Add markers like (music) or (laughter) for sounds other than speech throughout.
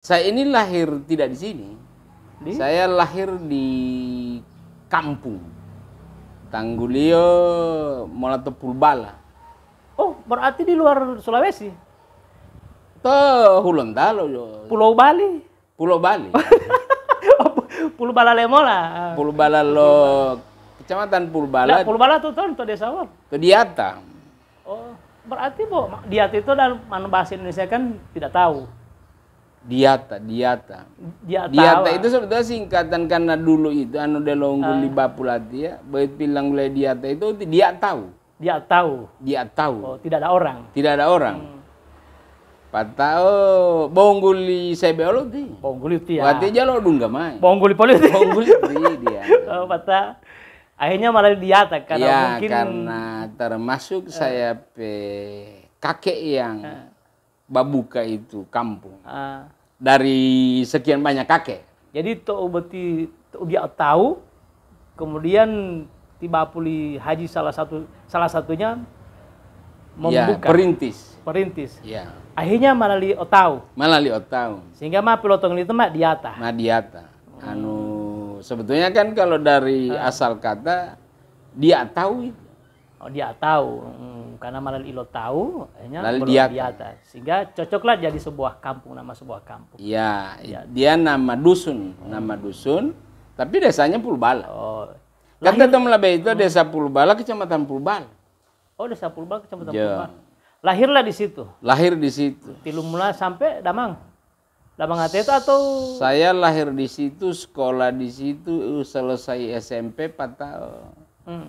Saya ini lahir tidak di sini. Di? Saya lahir di kampung. Tanggulio Molato Pulbala. Oh, berarti di luar Sulawesi? Tuh, Hulontalo. Pulau Bali? Pulau Bali. Pulau (laughs) oh, Pulbala Lemola. Pulbala lo Kecamatan Pulbala. Nah, Pulbala tuh tuh tuh desa apa? Tuh Diata. Oh, berarti bu Diata itu dalam anu, bahasa Indonesia kan tidak tahu. Diata, Diata. Diata, diata itu sebetulnya singkatan karena dulu itu anu delonggul uh. Ah. di ya baik bilang oleh Diata itu dia tahu. Dia tahu. Dia tahu. Oh, tidak ada orang. Tidak ada orang. Hmm. Patao bongguli sebelo di Bongguli ti. Ya. Wati jalo dungga mai. Bongguli polisi. Bongguli ti (laughs) dia. Oh, pata. Akhirnya malah diata karena ya, mungkin karena termasuk eh. saya pe kakek yang uh Babuka itu kampung? Uh. Dari sekian banyak kakek. Jadi to beti to dia tahu kemudian tiba puli haji salah satu salah satunya ya, membuka ya, perintis perintis ya. akhirnya malali otau malali otau sehingga mah pelotong itu mah diata mah diata hmm. anu sebetulnya kan kalau dari ah. asal kata dia tahu itu Oh, dia tahu hmm, karena malah Ilo tahu akhirnya dia atas sehingga cocoklah jadi sebuah kampung nama sebuah kampung Iya, ya. dia nama dusun hmm. nama dusun tapi desanya Pulbala oh. kata teman Tomlabe itu hmm. desa Pulbala kecamatan Pulbala oh desa Pulbala kecamatan ya. Pulbala lahirlah di situ lahir di situ Tilumula sampai Damang Damang Ate itu atau saya lahir di situ sekolah di situ selesai SMP patah hmm.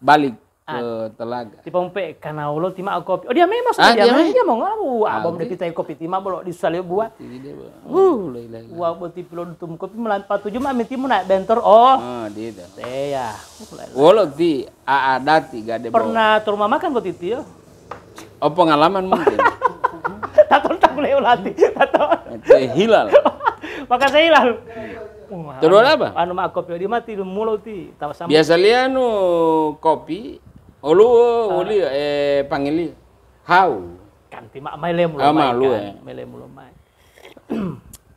balik Ah. ke telaga. Di pompe karena ulo timah kopi. Oh dia memang sudah dia memang dia mau ngalu. Ah, Abang udah kita kopi timah ma bolo di salio buat. Uh, wa oh, buat tipe pilon tum kopi melan Tujuh mami timu naik bentor oh. Oh dia dah. Teh ya. Wolo ti tiga gade Pernah tur mama kan buat itu ya. Oh pengalaman mungkin. (laughs) Tato tak boleh ulati. Tato hilal. (laughs) Maka saya hilal. Hmm. Terus apa? Anu mak kopi di mati mulu ti. Biasa lianu kopi Olu oh, oli oh, eh pangili. hau? Kanti mak mai lemu lumai. Ama lu ya. Mai lemu lumai.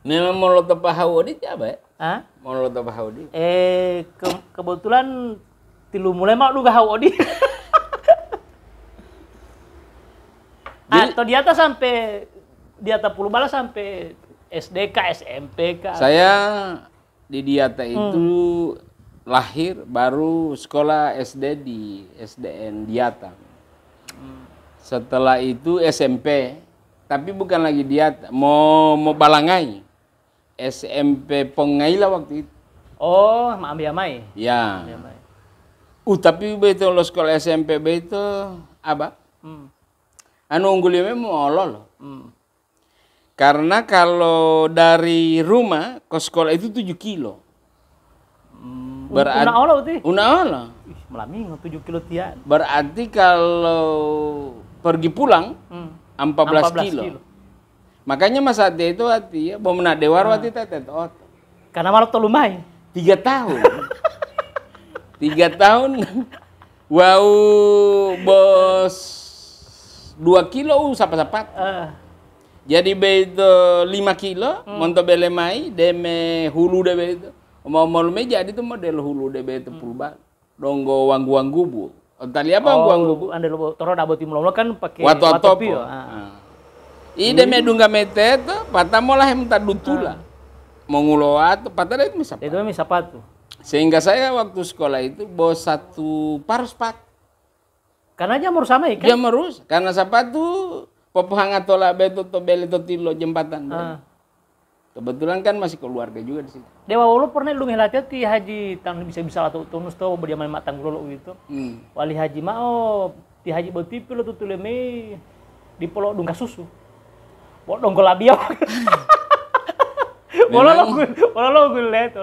Nila mau lo tepa hau di siapa ya? Eh? Hah? Mau lo tepa hau di? Eh ke kebetulan tilu mulai mak lu gak hau di. (laughs) Atau di atas sampai di atas puluh balas sampai SDK, SMPK. Saya di diata itu hmm lahir baru sekolah SD di SDN Diatang. Setelah itu SMP, tapi bukan lagi Diatang, mau mau Balangai. SMP Pengaila waktu itu. Oh, Amai. Ya. Uh, tapi begitu lo sekolah SMP itu apa? Hmm. Anu unggulnya Allah loh. Hmm. Karena kalau dari rumah ke sekolah itu 7 kilo. Hmm Berarti una berarti. Una ola. Ih, kilo tiap. Berarti kalau pergi pulang hmm. 14, 14 kilo. kilo. Makanya masa dia itu hati ya, mau menak dewar nah. tetet ot. Karena malah terlalu main. Tiga tahun. Tiga tahun. Wow, bos. Dua kilo sapa-sapat. Uh. Eh. Jadi be itu lima kilo, hmm. monto belemai, deme hulu debe itu mau mau meja, itu model hulu DB itu hmm. purba donggo wanggu wanggu bu Tadi apa oh, wanggu wanggu bu anda lo toro dabo tim lo kan pakai watu atopi yo ide ah. ah. me dunga mete itu pata molah yang tak dutula ah. menguloat pata itu misa. itu misa tuh sehingga saya waktu sekolah itu bawa satu par sepatu karena aja merus sama ikan dia merus kan? karena sepatu popohang atau labe atau beli atau tilo jembatan ah. Kebetulan kan masih keluarga juga di situ. Dewa Wolo pernah lu ngelatih ti haji tang bisa bisa atau tunus tuh berjaman matang tanggul gitu. Hmm. Wali haji mau oh ti haji botipi lu tuh tulemi di pulau dungka susu. Wah dongkol labia. (laughs) Walau lo gue, walau lo gue lihat.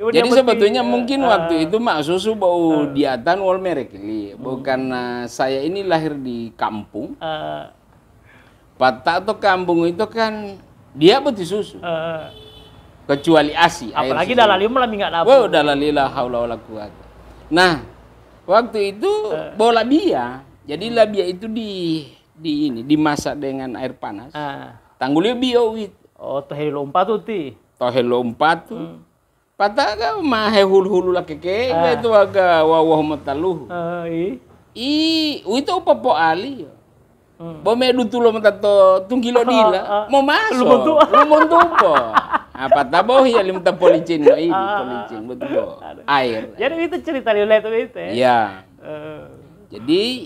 Jadi sebetulnya uh, mungkin waktu eh. itu mak susu bau uh, diatan wal merek ini. Hmm. Bukan uh, saya ini lahir di kampung. Uh, Patah atau kampung itu kan dia beti susu. Uh, eh, eh. Kecuali ASI. Apalagi dalalim lah minggat apa. Wow, dalalilah haula wala kuat. Nah, waktu itu uh, bola dia. Jadi uh, labia itu di di ini dimasak dengan air panas. Uh, Tanggulnya bio Oh, tohe lompat tuh ti. Tohe lompat tuh. Hmm. Patah ga mahe hulu-hulu lah keke, uh, ah. itu agak wawah mataluh. Uh, i. itu apa po ali. Hmm. Bome dutu lo mentato tunggilo dila. Mau masuk. Lo Lumontu ah, ah, ah. (laughs) po. Apa taboh ya lim policin no ini policin betul Air. Jadi itu cerita di itu itu. Ya? Iya. Eh. Jadi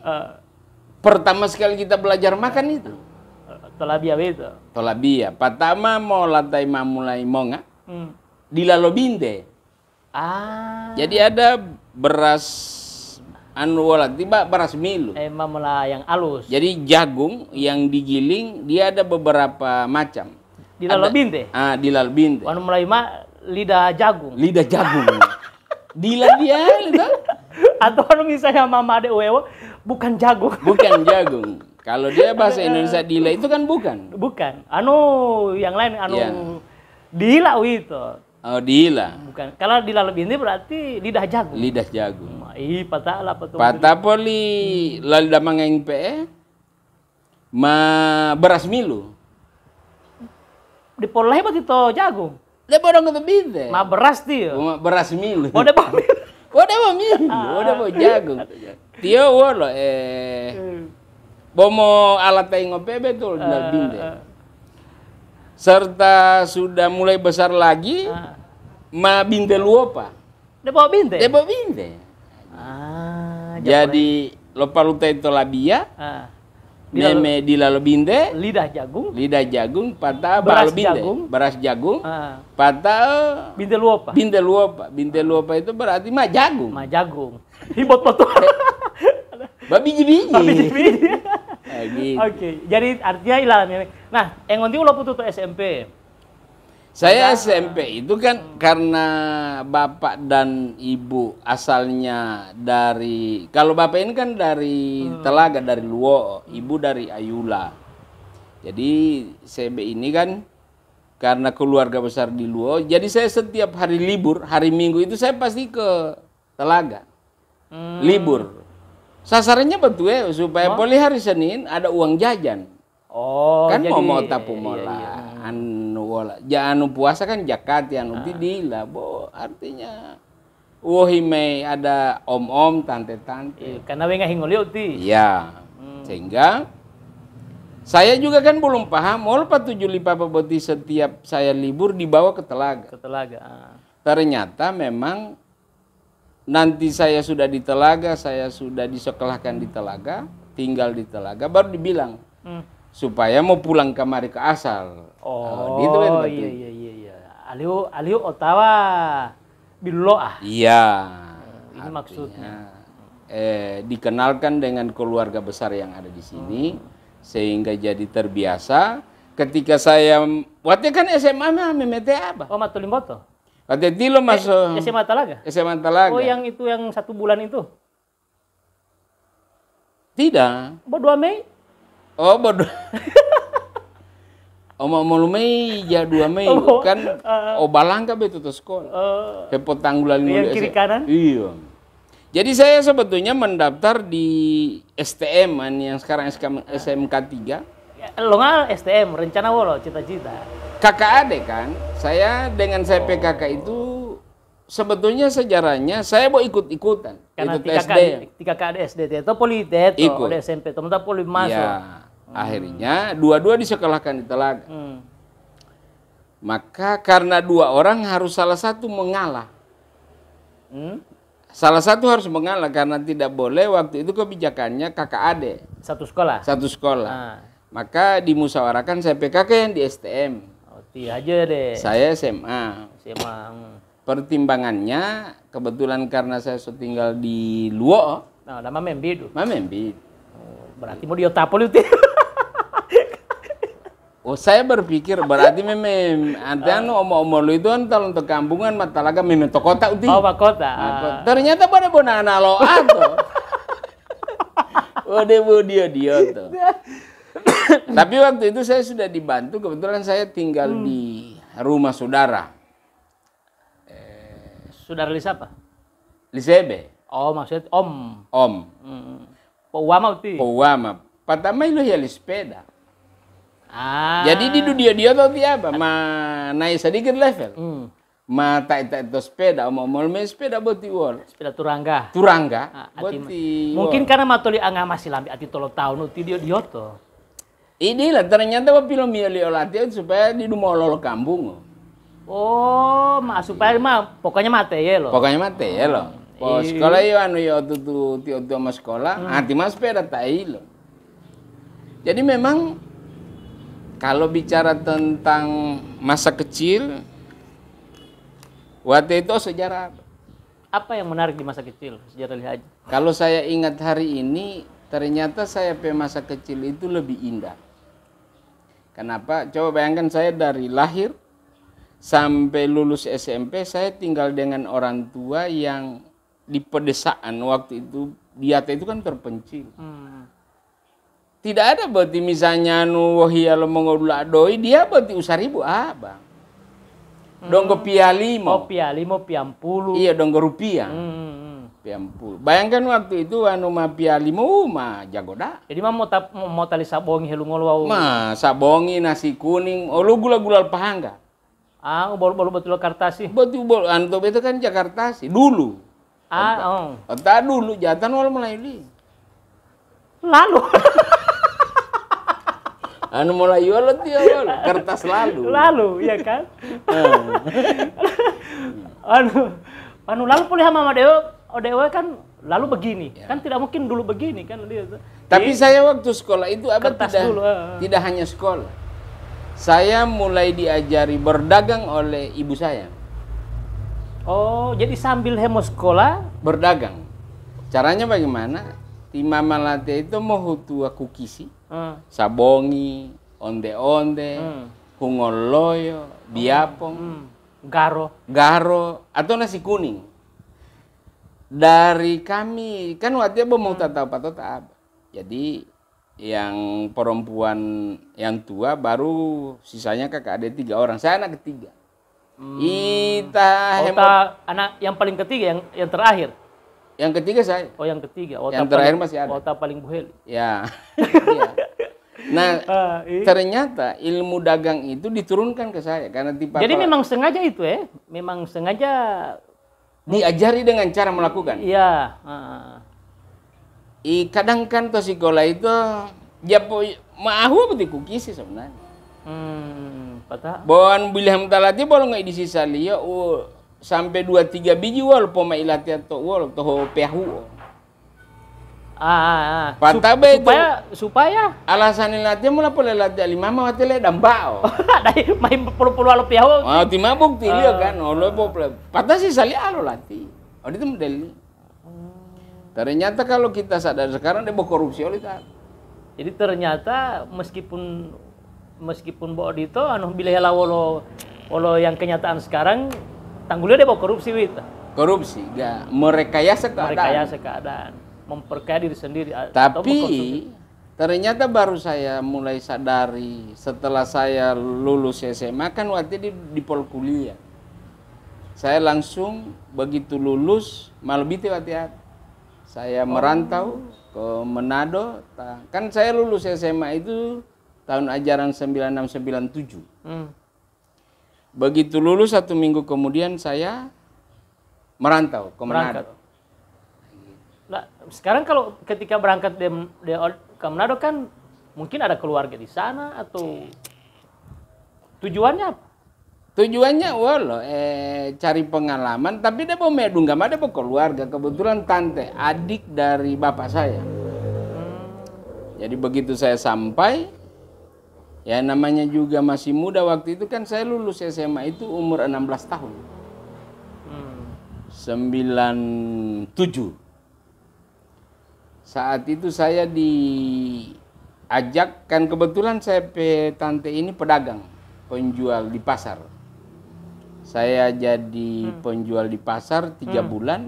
pertama sekali kita belajar makan itu. Eh, tolabia itu. Tolabia. Pertama mau lantai mamulai monga. Hmm. lo binde. Ah. Jadi ada beras anu wala tiba beras milu. Emang malah yang alus. Jadi jagung yang digiling dia ada beberapa macam. Di teh. Ah, di teh. Anu mulai mah lidah jagung. Lidah jagung. (laughs) Dila dia, itu. Atau anu misalnya mama ada wewe bukan jagung. Bukan jagung. (laughs) Kalau dia bahasa Indonesia dila itu kan bukan. Bukan. Anu yang lain anu ya. dila itu. Oh, dila. Bukan. Kalau dila lebih ini berarti lidah jagung. Lidah jagung. Ihi patala poli Patapoli lal damangeng pe ma beras milu. Di pola hebat itu jagung. Dia borong ke bide. Ma beras dia. Oh, ma beras milu. udah oh, dapat milu. Mau (laughs) oh, dapat milu. Mau jagung. Tio wala, eh. Hmm. Bomo alat tengok pe betul udah eh, binde. Eh. Serta sudah mulai besar lagi. Ah. Ma binde luopa. Dia bawa binde. Dia bawa binde. Ah, Jadi lupa itu labia. Ah. Meme di lalobinde, lidah jagung, lidah jagung, patah beras binde, jagung, beras jagung, ah. patah eh, binde luopa, binde luopa, binde luopa itu berarti mah jagung, mah jagung, hibot (laughs) potu, eh, babi biji, babi biji, (laughs) eh, gitu. oke, okay. jadi artinya ilalam Nah, Nah, nanti ulah putu SMP, saya SMP itu kan karena bapak dan ibu asalnya dari kalau bapak ini kan dari hmm. Telaga dari Luo, ibu dari Ayula. Jadi SMP ini kan karena keluarga besar di Luo, jadi saya setiap hari libur, hari Minggu itu saya pasti ke Telaga. Hmm. Libur. Sasarannya betul ya supaya oh. boleh hari Senin ada uang jajan. Oh, kan jadi, mau mau tapu iya, mola. Iya, iya anu wala ja anu puasa kan jakat ya anu ah. lah bo artinya wohime ada om-om tante-tante iya, karena we ngahinguli uti ya hmm. sehingga saya juga kan belum paham mol tujuh lipa peboti setiap saya libur dibawa ke telaga ke telaga ah. ternyata memang nanti saya sudah di telaga saya sudah disekolahkan di telaga tinggal di telaga baru dibilang hmm supaya mau pulang kemari ke asal. Oh, gitu kan, oh, itu. Iya iya iya iya. Aliu aliu otawa biloah. Iya. Eh, ini artinya, maksudnya. Eh, dikenalkan dengan keluarga besar yang ada di sini hmm. sehingga jadi terbiasa ketika saya waktu kan SMA nya memetik apa? Oh, Matulimboto. Waktu itu lo eh, masuk eh, SMA Talaga. SMA Talaga. Oh, yang itu yang satu bulan itu. Tidak. Bo 2 Mei? Oh bodoh. (laughs) Oma mau mei ya dua mei oh, kan uh, obalang oh, kan betul tuh sekolah. Uh, tanggulan yang kiri kanan. Iya. Jadi saya sebetulnya mendaftar di STM yang sekarang SK, SMK 3. Longal STM rencana lo, cita-cita. deh kan. Saya dengan saya PKK oh. itu sebetulnya sejarahnya saya mau ikut-ikutan. Karena itu tiga SD. KKAD SD itu politet, ikut. SMP, teman-teman masuk. Ya Akhirnya dua-dua disekolahkan di telaga. Hmm. Maka karena dua orang harus salah satu mengalah. Hmm? Salah satu harus mengalah karena tidak boleh waktu itu kebijakannya kakak ade. Satu sekolah? Satu sekolah. Ah. Maka dimusawarakan saya PKK yang di STM. Oh, aja deh. Saya SMA. SMA. Hmm. Pertimbangannya kebetulan karena saya tinggal di Luo. Nah, nama Membi itu. Membi. Oh, berarti mau diotapol itu. (laughs) Oh, saya berpikir berarti memang antian uh. omong lu itu kan untuk kampungan matalaga memang toko kota uti. Oh, kota. Nah, ternyata pada bona analo ato. Ode (laughs) bu dia dia tuh. (coughs) Tapi waktu itu saya sudah dibantu kebetulan saya tinggal hmm. di rumah saudara. Eh, saudara Lisa apa? Lisebe. Oh, maksud om. Om. Hmm. hmm. Pouama uti. Pouama. Pertama itu ya Lispeda. Ah. Jadi di dunia dia tuh apa? Ma naik sedikit level. Hmm. Ma tak tak itu sepeda, mau mau main sepeda buat wall. Sepeda turangga. Turangga. Ah, Mungkin karena matoli angga masih lambi ati tolong tahu nuti dia dia tuh. lah ternyata apa film lihat latihan supaya di rumah lolo kampung. Oh, mak supaya mah pokoknya mate ya lo. Pokoknya mate ya lo. Oh, sekolah itu ya, anu yo tuh tio tio mas sekolah, hmm. Ati mas sepeda tak lo. Jadi memang kalau bicara tentang masa kecil, waktu itu sejarah apa yang menarik di masa kecil sejarah Li Kalau saya ingat hari ini, ternyata saya pe masa kecil itu lebih indah. Kenapa? Coba bayangkan saya dari lahir sampai lulus SMP, saya tinggal dengan orang tua yang di pedesaan waktu itu. Diata itu kan terpencil. Hmm. Tidak ada berarti misalnya nu wahiya mengulak doi dia berarti usah ribu abang. Ah, hmm. Donggo pialimo. Oh piam puluh Iya dong ke rupiah. Hmm. hmm, hmm. puluh. Bayangkan waktu itu anu ma pialimo uh, ma dah. Jadi mah mau tap mau tali sabongi helungol wau. Ma sabongi nasi kuning. Oh lu gula gula pahangga. Ah oh, baru baru betul kartasi. Betul bolu anto itu kan Jakarta sih dulu. Ah, oh. Entah dulu jatan walau mulai Lalu. (laughs) anu mulai yolot dia kertas lalu lalu ya kan hmm. anu anu lalu pulih sama dewa odewa kan lalu begini ya. kan tidak mungkin dulu begini kan dia tapi Jadi, saya waktu sekolah itu abad tidak dulu, ah, ah. tidak hanya sekolah saya mulai diajari berdagang oleh ibu saya. Oh, jadi sambil hemo sekolah berdagang. Caranya bagaimana? Di mama Latte itu mau hutua kukisi hmm. Sabongi, Onde-Onde, hmm. Hungoloyo, biapong, hmm. Garo. Garo, atau nasi kuning. Dari kami, kan waktu itu mau hmm. tahu patut apa. Jadi yang perempuan yang tua baru sisanya kakak ada tiga orang. Saya anak ketiga. Hmm. Ita, oh, ta, anak yang paling ketiga yang yang terakhir. Yang ketiga saya. Oh, yang ketiga. Wota yang terakhir paling, masih ada. Wota paling buhel. Ya. (laughs) Iya. Nah, (laughs) ah, iya. ternyata ilmu dagang itu diturunkan ke saya karena tipe Jadi memang sengaja itu ya, eh? memang sengaja diajari dengan cara melakukan. Iya. Uh. I kadang kan tosikola itu ya mau beti kuki kukisi sebenarnya. Hmm, patah. Bon bilham talati boleh nggak disisa liya. Uh, sampai dua tiga biji wal poma ilati atau wal toho pehu ah, ah, ah. supaya itu, supaya alasan ilati mula pola ilati lima mau wati le oh (laughs) dari main puluh puluh alu pehu oh timah bukti uh, dia kan oh lo pola patah sih sali alu lati oh itu model ternyata kalau kita sadar sekarang dia korupsi oleh tak jadi ternyata meskipun meskipun bawa dito anu bila ya wolo wolo yang kenyataan sekarang tanggulnya dia bawa korupsi wita korupsi ya merekayasa keadaan merekayasa keadaan memperkaya diri sendiri ah, tapi ternyata baru saya mulai sadari setelah saya lulus SMA kan waktu di di pol kuliah saya langsung begitu lulus bete waktu ya. saya oh. merantau ke Manado kan saya lulus SMA itu tahun ajaran 9697 hmm. Begitu lulus satu minggu kemudian saya merantau ke Manado. Nah, sekarang kalau ketika berangkat di, di, ke Manado kan mungkin ada keluarga di sana atau tujuannya apa? Tujuannya walo eh cari pengalaman tapi dia mau medung gak ada keluarga kebetulan tante adik dari bapak saya. Hmm. Jadi begitu saya sampai Ya namanya juga masih muda waktu itu kan saya lulus SMA itu umur 16 tahun. Hmm. 97. Saat itu saya diajak kan kebetulan saya pe, tante ini pedagang, penjual di pasar. Saya jadi hmm. penjual di pasar tiga hmm. bulan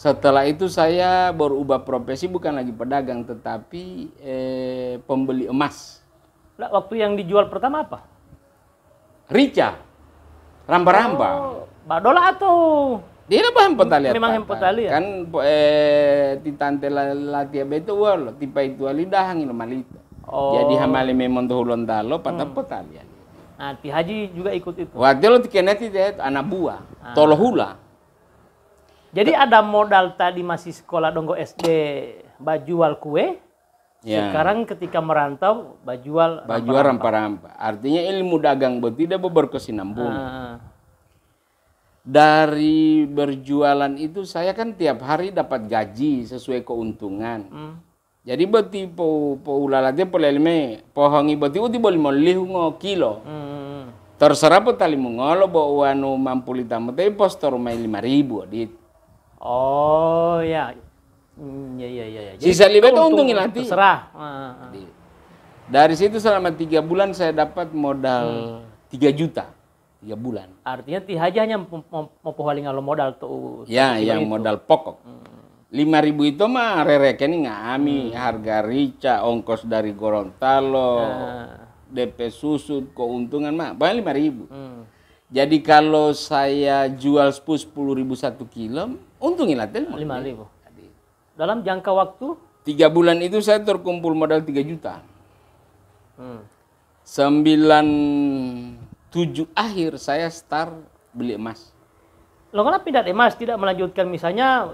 setelah itu saya berubah profesi bukan lagi pedagang tetapi eh, pembeli emas. Lah, waktu yang dijual pertama apa? Rica, ramba-ramba. Oh, badola atau? Dia apa yang petaliat? Memang yang petaliat. Kan eh, titante la, latia betul wal, tipe itu lidah angin malita. Oh. Jadi hamale memang tuh ulon talo, patah hmm. petalian. Nah, Haji juga ikut itu. Waktu lo itu anak buah, ah. tolohula. Jadi ada modal tadi masih sekolah donggo SD bajual kue. Ya. Sekarang ketika merantau bajual bajual rampa-rampa. Artinya ilmu dagang tidak berkesinambungan. Ah. Dari berjualan itu saya kan tiap hari dapat gaji sesuai keuntungan. Hmm. Jadi beti po po ulalatnya po lelme pohongi beti uti boleh melihu ngo kilo. Hmm. Terserah po tali mengolo bo uanu mampu lita tapi postor mai lima ribu adit. Oh ya. Hmm, ya. ya ya ya ya. Sisa lima itu untung nanti. Terserah. uh. dari situ selama tiga bulan saya dapat modal hmm. tiga hmm. juta tiga bulan. Artinya aja hanya mempohaling kalau modal tuh. Ya, yang itu. modal pokok. Hmm. Lima hmm. ribu itu mah ini ngami, hmm. harga rica, ongkos dari Gorontalo, nah. DP susut, keuntungan mah, banyak lima ribu. Hmm. Jadi kalau saya jual sepuluh ribu satu kilo, Untung ilatil lima ribu. Dalam jangka waktu? Tiga bulan itu saya terkumpul modal 3 juta. Hmm. 97 akhir saya start beli emas. Lo kenapa pindah emas tidak melanjutkan misalnya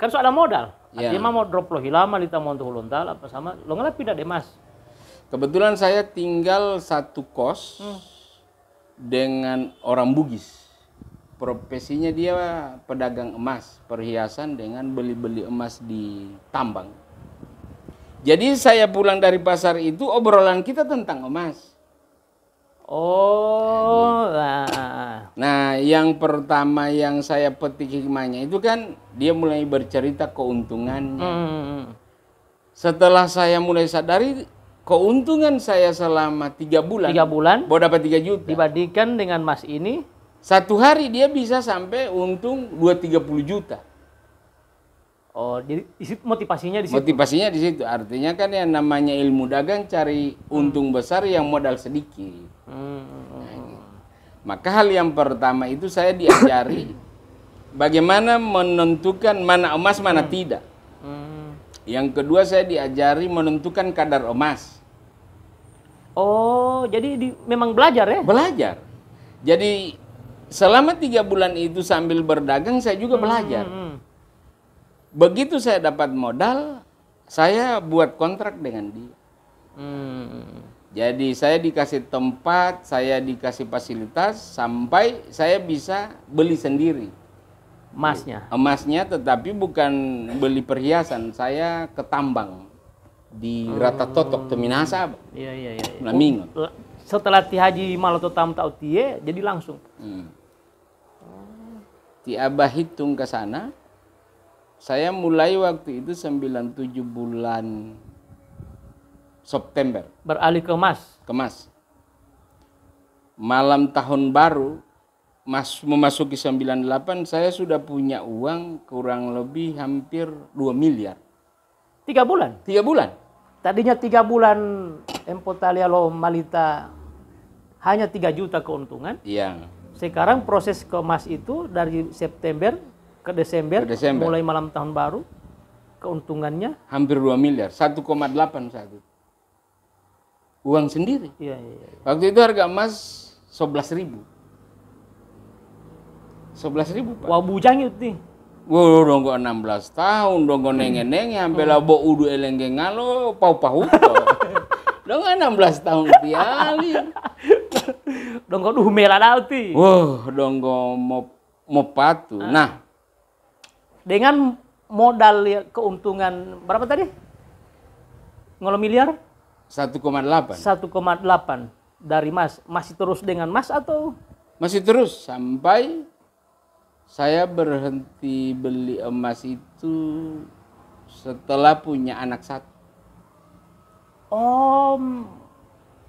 kan soal modal. Ya. Dia mau drop lo hilama tamu untuk huluntal apa sama lo kenapa pindah emas. Kebetulan saya tinggal satu kos hmm. dengan orang Bugis profesinya dia pedagang emas perhiasan dengan beli-beli emas di tambang jadi saya pulang dari pasar itu obrolan kita tentang emas Oh, nah, nah yang pertama yang saya petik hikmahnya itu kan dia mulai bercerita keuntungannya. Hmm. Setelah saya mulai sadari keuntungan saya selama tiga bulan. Tiga bulan. Bawa dapat tiga juta. Dibandingkan dengan emas ini. Satu hari dia bisa sampai untung dua tiga puluh juta. Oh, jadi motivasinya di situ. Motivasinya di situ. Artinya kan yang namanya ilmu dagang cari hmm. untung hmm. besar yang modal sedikit. Hmm. Nah, gitu. Maka hal yang pertama itu saya diajari (coughs) bagaimana menentukan mana emas mana hmm. tidak. Hmm. Yang kedua saya diajari menentukan kadar emas. Oh, jadi di, memang belajar ya? Belajar. Jadi Selama tiga bulan itu sambil berdagang saya juga hmm, belajar. Hmm, hmm. Begitu saya dapat modal, saya buat kontrak dengan dia. Hmm. Jadi saya dikasih tempat, saya dikasih fasilitas sampai saya bisa beli sendiri emasnya. Emasnya tetapi bukan beli perhiasan, saya ke tambang di hmm. Rata Totok Teminasa. Hmm. Iya iya iya. iya. Nah, Setelah Ti Haji Maloto Tam Tautie jadi langsung. Hmm. Di abah hitung ke sana saya mulai waktu itu 97 bulan September beralih ke emas ke emas malam tahun baru mas memasuki 98 saya sudah punya uang kurang lebih hampir 2 miliar tiga bulan tiga bulan tadinya tiga bulan Empotalia lo Malita hanya tiga juta keuntungan iya sekarang proses kemas itu dari September ke Desember, ke Desember. mulai malam tahun baru, keuntungannya hampir 2 miliar, 1,8 saat itu Uang sendiri. Iya, iya, iya. Waktu itu harga emas 11 ribu. 11 ribu, Pak. Wah, bujang itu nih. Wow, dong kok 16 tahun, dong kok nenge-nenge, sampai lah labo udu elenggeng ngalo, pau-pau. (laughs) dong 16 kan tahun tiali. (laughs) (laughs) dongko dumela dauti. Wah, wow, dongko mop mopatu. Ah. Nah, dengan modal ya, keuntungan berapa tadi? Ngolo miliar? satu satu koma delapan koma delapan dari Mas. Masih terus dengan Mas atau? Masih terus sampai saya berhenti beli emas itu setelah punya anak satu. Om, oh,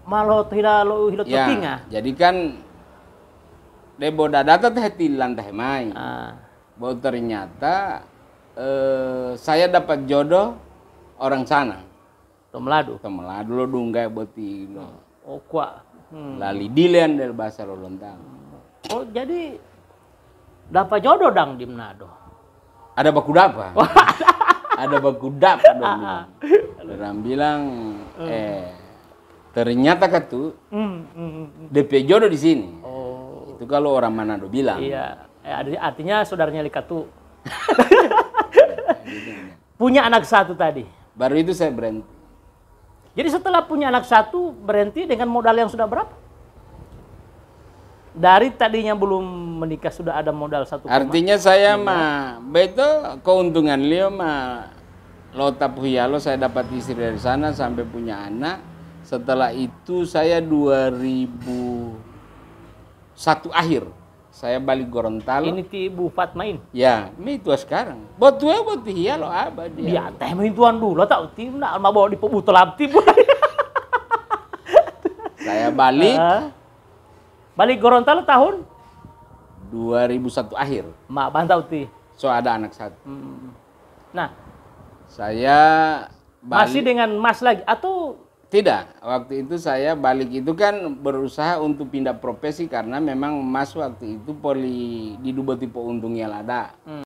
malu tidak lo hilo ya, tinga. Jadi kan debo dadata teh tilan teh mai. Ah. Bahwa ternyata eh, saya dapat jodoh orang sana. Tomelado. Tomelado lo dunggai beti No. Oh kuah. Hmm. Lali dilen dari bahasa lo lontang. Oh jadi dapat jodoh dang di Manado. Ada baku dapa. (laughs) ada baku dapa dong. Ah. Orang bilang hmm. eh Ternyata katu, mm, hmm, hmm, mm, DP jodoh di sini. Oh. Itu kalau orang Manado bilang. Iya. Eh, artinya saudaranya Likatu. (laughs) punya anak satu tadi. Baru itu saya berhenti. Jadi setelah punya anak satu, berhenti dengan modal yang sudah berapa? Dari tadinya belum menikah sudah ada modal satu. Artinya saya mah betul keuntungan Leo mah Lo lo saya dapat istri dari sana sampai punya anak setelah itu saya 2001 akhir saya balik Gorontalo. Ini ti Ibu Fatmain. Ya, ini tua sekarang. Buat tua buat dia lo apa dia. Ya, teh main tuan dulu tau tim nak mau bawa di pebutulam tim. (laughs) saya balik. Ah. balik Gorontalo tahun 2001 akhir. Mak bantau ti. So ada anak satu. Hmm. Nah, saya masih dengan Mas lagi atau tidak, waktu itu saya balik itu kan berusaha untuk pindah profesi karena memang Mas waktu itu poli di Dubo Tipe untungnya lada. Hmm.